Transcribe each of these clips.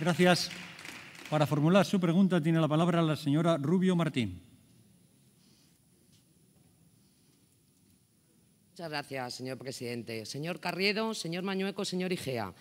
Gracias. Para formular su pregunta tiene la palabra la señora Rubio Martín. Muchas gracias, señor presidente. Señor Carriedo, señor Mañueco, señor Igea.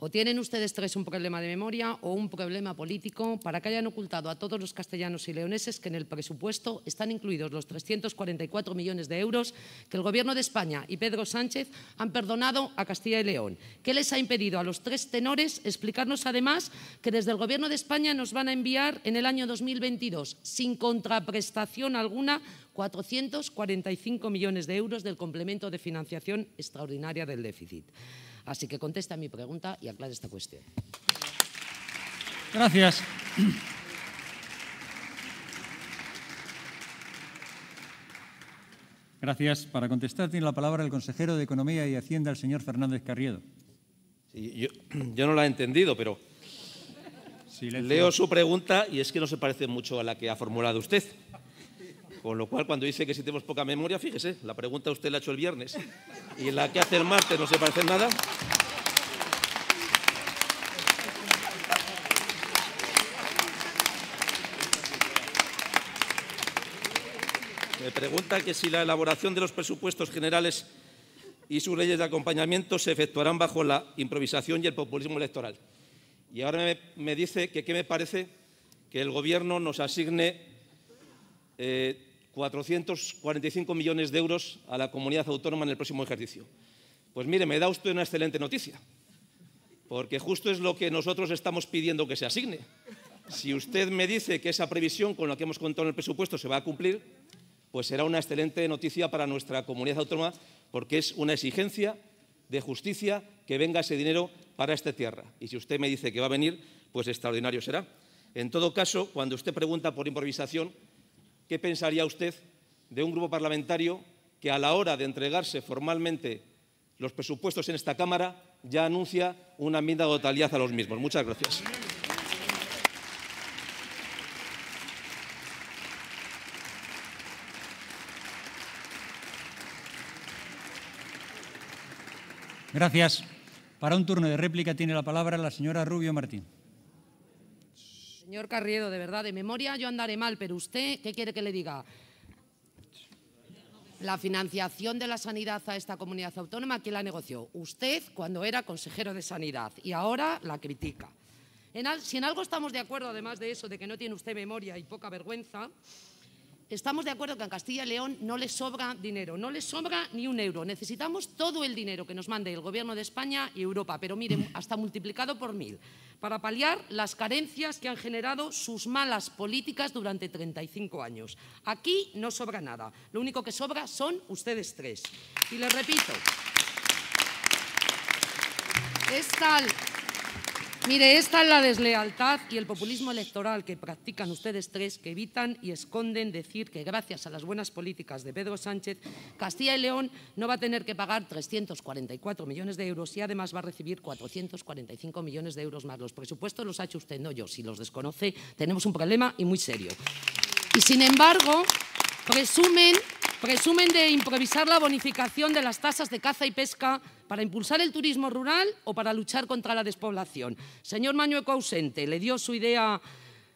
O tienen ustedes tres un problema de memoria o un problema político para que hayan ocultado a todos los castellanos y leoneses que en el presupuesto están incluidos los 344 millones de euros que el Gobierno de España y Pedro Sánchez han perdonado a Castilla y León. ¿Qué les ha impedido a los tres tenores explicarnos además que desde el Gobierno de España nos van a enviar en el año 2022, sin contraprestación alguna, 445 millones de euros del complemento de financiación extraordinaria del déficit? Así que contesta mi pregunta y aclare esta cuestión. Gracias. Gracias. Para contestar tiene la palabra el consejero de Economía y Hacienda, el señor Fernández Carriedo. yo, no la he entendido, pero leo su pregunta y es que no se parece mucho a la que ha formulado usted. Con lo cual, cuando dice que si tenemos poca memoria, fíjese, la pregunta usted la ha hecho el viernes y la que hace el martes no se parece nada. Me pregunta que si la elaboración de los presupuestos generales y sus leyes de acompañamiento se efectuarán bajo la improvisación y el populismo electoral. Y ahora me, dice que qué me parece que el Gobierno nos asigne eh, 445 millones de euros a la comunidad autónoma en el próximo ejercicio. Pues mire, me da usted una excelente noticia, porque justo es lo que nosotros estamos pidiendo que se asigne. Si usted me dice que esa previsión con la que hemos contado en el presupuesto se va a cumplir, pues será una excelente noticia para nuestra comunidad autónoma, porque es una exigencia de justicia que venga ese dinero para esta tierra. Y si usted me dice que va a venir, pues extraordinario será. En todo caso, cuando usted pregunta por improvisación, ¿Qué pensaría usted de un grupo parlamentario que a la hora de entregarse formalmente los presupuestos en esta Cámara ya anuncia una enmienda de totalidad a los mismos? Muchas gracias. Gracias. Para un turno de réplica tiene la palabra la señora Rubio Martín. Señor Carriedo, de verdad, de memoria yo andaré mal, pero usted, ¿qué quiere que le diga? La financiación de la sanidad a esta comunidad autónoma, ¿quién la negoció? Usted cuando era consejero de sanidad y ahora la critica. si en algo estamos de acuerdo, además de eso, de que no tiene usted memoria y poca vergüenza, Estamos de acuerdo que en Castilla y León no les sobra dinero, no les sobra ni un euro. Necesitamos todo el dinero que nos mande el Gobierno de España y Europa, pero miren, hasta multiplicado por mil, para paliar las carencias que han generado sus malas políticas durante 35 años. Aquí no sobra nada, lo único que sobra son ustedes tres. Y les repito, es tal Mire, esta es la deslealtad y el populismo electoral que practican ustedes tres, que evitan y esconden decir que gracias a las buenas políticas de Pedro Sánchez, Castilla y León no va a tener que pagar 344 millones de euros y además va a recibir 445 millones de euros más. Los presupuestos los ha hecho usted, no yo. Si los desconoce, tenemos un problema y muy serio. Y sin embargo, presumen, presumen de improvisar la bonificación de las tasas de caza y pesca para impulsar el turismo rural o para luchar contra la despoblación. Señor Mañueco ausente, le dio su idea,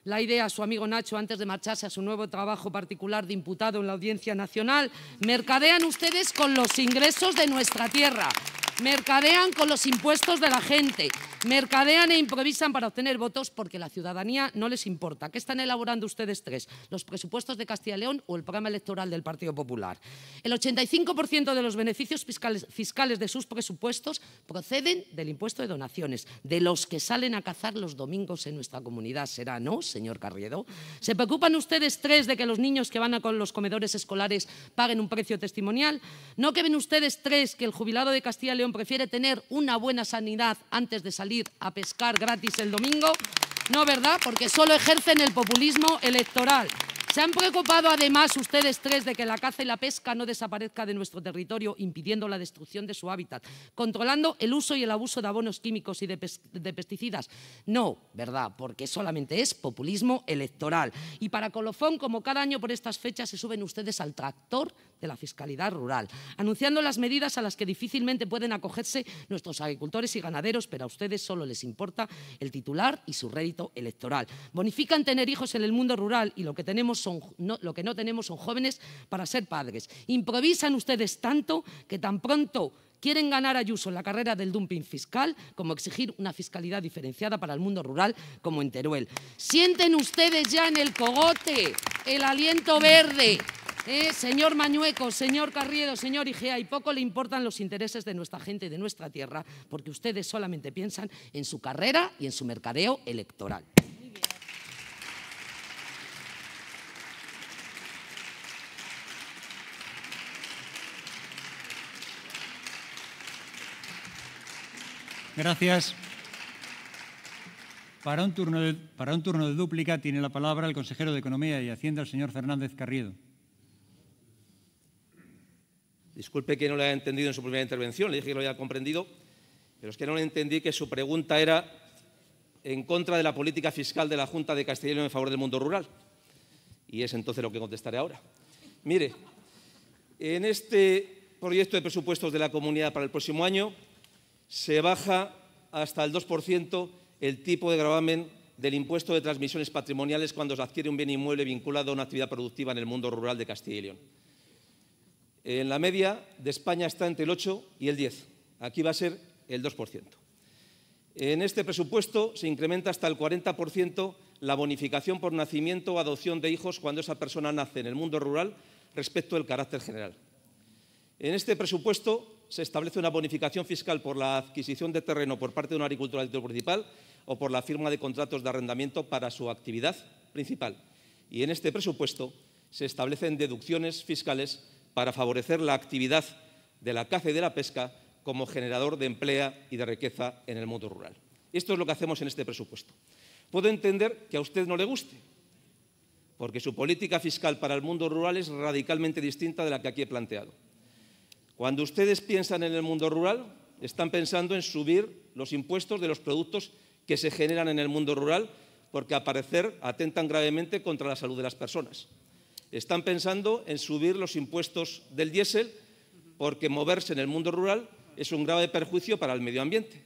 la idea a su amigo Nacho antes de marcharse a su nuevo trabajo particular de imputado en la Audiencia Nacional. Mercadean ustedes con los ingresos de nuestra tierra. Mercadean con los impuestos de la gente, mercadean e improvisan para obtener votos porque la ciudadanía no les importa. ¿Qué están elaborando ustedes tres? ¿Los presupuestos de Castilla y León o el programa electoral del Partido Popular? El 85% de los beneficios fiscales, de sus presupuestos proceden del impuesto de donaciones, de los que salen a cazar los domingos en nuestra comunidad. ¿Será no, señor Carriedo? ¿Se preocupan ustedes tres de que los niños que van a con los comedores escolares paguen un precio testimonial? ¿No que ven ustedes tres que el jubilado de Castilla León prefiere tener una buena sanidad antes de salir a pescar gratis el domingo. No, ¿verdad? Porque solo ejercen el populismo electoral. Se han preocupado además ustedes tres de que la caza y la pesca no desaparezca de nuestro territorio, impidiendo la destrucción de su hábitat, controlando el uso y el abuso de abonos químicos y de, de pesticidas. No, ¿verdad? Porque solamente es populismo electoral. Y para colofón, como cada año por estas fechas, se suben ustedes al tractor de la fiscalidad rural, anunciando las medidas a las que difícilmente pueden acogerse nuestros agricultores y ganaderos, pero a ustedes solo les importa el titular y su rédito electoral. Bonifican tener hijos en el mundo rural y lo que tenemos son, lo que no tenemos son jóvenes para ser padres. Improvisan ustedes tanto que tan pronto quieren ganar Ayuso en la carrera del dumping fiscal como exigir una fiscalidad diferenciada para el mundo rural como en Teruel. Sienten ustedes ya en el cogote el aliento verde. ¿eh? señor Mañueco, señor Carriedo, señor Igea, y poco le importan los intereses de nuestra gente y de nuestra tierra, porque ustedes solamente piensan en su carrera y en su mercadeo electoral. Gracias. Para un, turno de, para un turno de dúplica tiene la palabra el consejero de Economía y Hacienda, el señor Fernández Carriedo. Disculpe que no le haya entendido en su primera intervención, le dije que lo había comprendido, pero es que no le entendí que su pregunta era en contra de la política fiscal de la Junta de Castilla en favor del mundo rural. Y es entonces lo que contestaré ahora. Mire, en este proyecto de presupuestos de la comunidad para el próximo año, se baja hasta el 2% el tipo de gravamen del impuesto de transmisiones patrimoniales cuando se adquiere un bien inmueble vinculado a una actividad productiva en el mundo rural de Castilla y León. En la media de España está entre el 8 y el 10. Aquí va a ser el 2%. En este presupuesto se incrementa hasta el 40% la bonificación por nacimiento o adopción de hijos cuando esa persona nace en el mundo rural respecto al carácter general. En este presupuesto se establece una bonificación fiscal por la adquisición de terreno por parte de un agricultor del título principal o por la firma de contratos de arrendamiento para su actividad principal. Y en este presupuesto se establecen deducciones fiscales para favorecer la actividad de la caza y de la pesca como generador de empleo y de riqueza en el mundo rural. Esto es lo que hacemos en este presupuesto. Puedo entender que a usted no le guste, porque su política fiscal para el mundo rural es radicalmente distinta de la que aquí he planteado. Cuando ustedes piensan en el mundo rural, están pensando en subir los impuestos de los productos que se generan en el mundo rural porque a parecer atentan gravemente contra la salud de las personas. Están pensando en subir los impuestos del diésel porque moverse en el mundo rural es un grave perjuicio para el medio ambiente.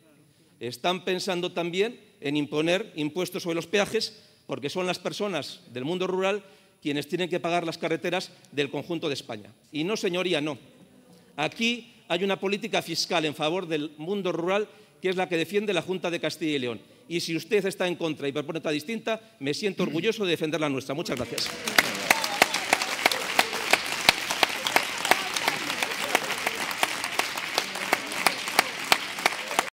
Están pensando también en imponer impuestos sobre los peajes porque son las personas del mundo rural quienes tienen que pagar las carreteras del conjunto de España. Y no, señoría, no. Aquí hay una política fiscal en favor del mundo rural que es la que defiende la Junta de Castilla y León. Y si usted está en contra y propone otra distinta, me siento orgulloso de defender la nuestra. Muchas gracias.